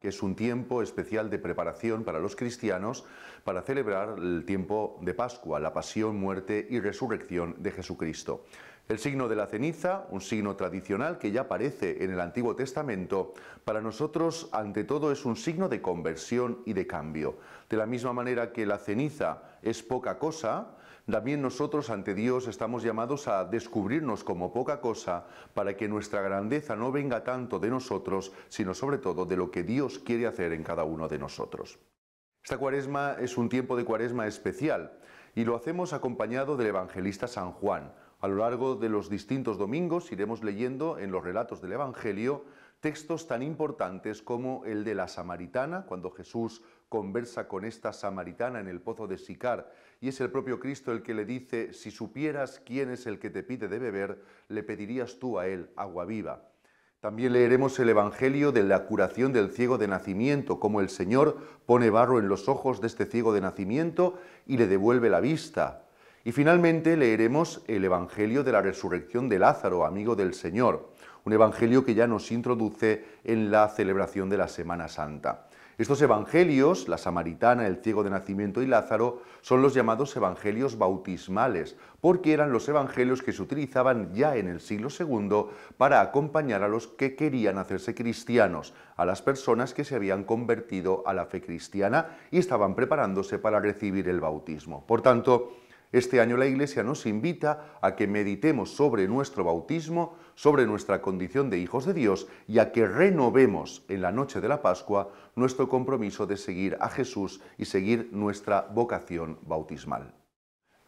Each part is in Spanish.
que es un tiempo especial de preparación para los cristianos para celebrar el tiempo de Pascua, la pasión, muerte y resurrección de Jesucristo. El signo de la ceniza, un signo tradicional que ya aparece en el Antiguo Testamento, para nosotros ante todo es un signo de conversión y de cambio. De la misma manera que la ceniza es poca cosa, también nosotros ante Dios estamos llamados a descubrirnos como poca cosa para que nuestra grandeza no venga tanto de nosotros, sino sobre todo de lo que Dios quiere hacer en cada uno de nosotros. Esta cuaresma es un tiempo de cuaresma especial y lo hacemos acompañado del evangelista San Juan. A lo largo de los distintos domingos iremos leyendo en los relatos del Evangelio textos tan importantes como el de la samaritana, cuando Jesús conversa con esta samaritana en el pozo de Sicar, y es el propio Cristo el que le dice, si supieras quién es el que te pide de beber, le pedirías tú a él agua viva. También leeremos el Evangelio de la curación del ciego de nacimiento, como el Señor pone barro en los ojos de este ciego de nacimiento y le devuelve la vista. Y finalmente leeremos el Evangelio de la resurrección de Lázaro, amigo del Señor, un evangelio que ya nos introduce en la celebración de la Semana Santa. Estos evangelios, la samaritana, el ciego de nacimiento y Lázaro, son los llamados evangelios bautismales, porque eran los evangelios que se utilizaban ya en el siglo II para acompañar a los que querían hacerse cristianos, a las personas que se habían convertido a la fe cristiana y estaban preparándose para recibir el bautismo. Por tanto, este año la Iglesia nos invita a que meditemos sobre nuestro bautismo, sobre nuestra condición de hijos de Dios y a que renovemos en la noche de la Pascua nuestro compromiso de seguir a Jesús y seguir nuestra vocación bautismal.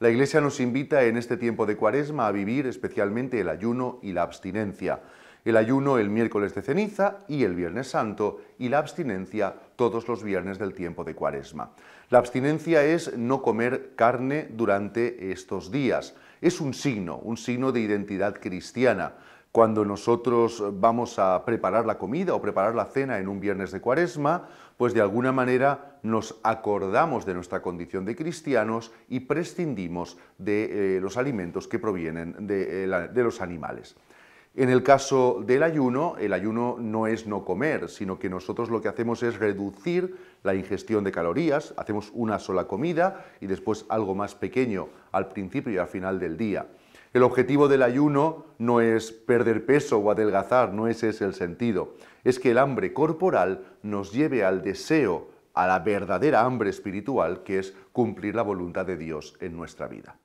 La Iglesia nos invita en este tiempo de Cuaresma a vivir especialmente el ayuno y la abstinencia el ayuno el miércoles de ceniza y el viernes santo, y la abstinencia todos los viernes del tiempo de cuaresma. La abstinencia es no comer carne durante estos días. Es un signo, un signo de identidad cristiana. Cuando nosotros vamos a preparar la comida o preparar la cena en un viernes de cuaresma, pues de alguna manera nos acordamos de nuestra condición de cristianos y prescindimos de eh, los alimentos que provienen de eh, los animales. En el caso del ayuno, el ayuno no es no comer, sino que nosotros lo que hacemos es reducir la ingestión de calorías, hacemos una sola comida y después algo más pequeño al principio y al final del día. El objetivo del ayuno no es perder peso o adelgazar, no ese es el sentido. Es que el hambre corporal nos lleve al deseo, a la verdadera hambre espiritual, que es cumplir la voluntad de Dios en nuestra vida.